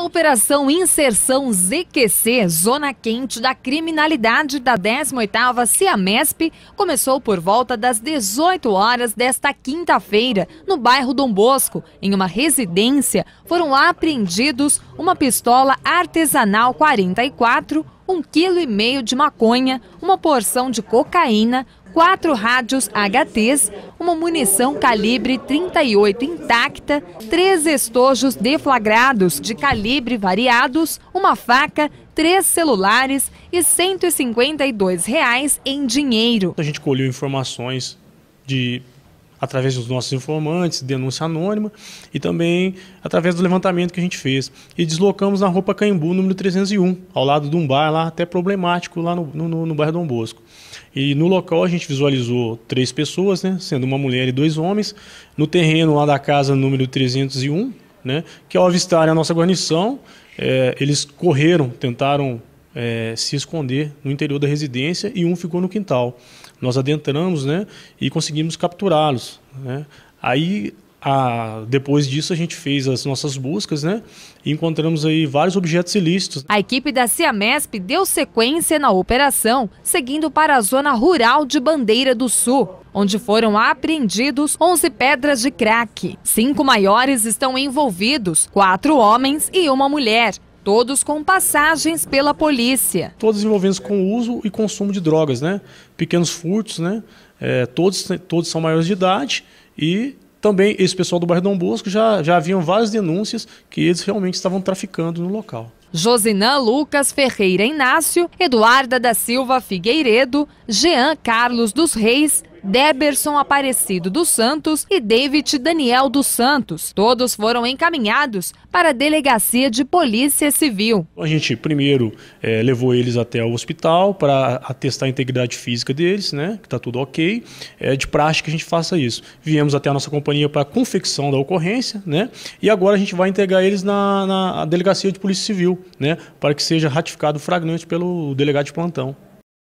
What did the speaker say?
A Operação Inserção ZQC, Zona Quente da Criminalidade da 18ª CIAMESP, começou por volta das 18 horas desta quinta-feira, no bairro Dom Bosco. Em uma residência, foram apreendidos uma pistola artesanal 44, um quilo e meio de maconha, uma porção de cocaína, quatro rádios HTs, uma munição calibre 38 intacta, três estojos deflagrados de calibre variados, uma faca, três celulares e 152 reais em dinheiro. A gente colheu informações de através dos nossos informantes, denúncia anônima e também através do levantamento que a gente fez. E deslocamos na Roupa Caimbu, número 301, ao lado de um bar lá até problemático lá no, no, no bairro Dom Bosco. E no local a gente visualizou três pessoas, né, sendo uma mulher e dois homens, no terreno lá da casa número 301, né, que ao avistarem a nossa guarnição, é, eles correram, tentaram é, se esconder no interior da residência e um ficou no quintal. Nós adentramos né, e conseguimos capturá-los. Né? Aí, a, depois disso, a gente fez as nossas buscas né, e encontramos aí vários objetos ilícitos. A equipe da CIAMESP deu sequência na operação, seguindo para a zona rural de Bandeira do Sul onde foram apreendidos 11 pedras de crack. Cinco maiores estão envolvidos, quatro homens e uma mulher. Todos com passagens pela polícia. Todos envolvidos com o uso e consumo de drogas, né? Pequenos furtos, né? É, todos, todos são maiores de idade e também esse pessoal do bairro Dom Bosco já, já haviam várias denúncias que eles realmente estavam traficando no local. Josinã Lucas Ferreira Inácio, Eduarda da Silva Figueiredo, Jean Carlos dos Reis, Deberson Aparecido dos Santos e David Daniel dos Santos. Todos foram encaminhados para a Delegacia de Polícia Civil. A gente primeiro é, levou eles até o hospital para atestar a integridade física deles, né, que está tudo ok. É de prática que a gente faça isso. Viemos até a nossa companhia para a confecção da ocorrência né, e agora a gente vai entregar eles na, na Delegacia de Polícia Civil né, para que seja ratificado o fragmento pelo delegado de plantão.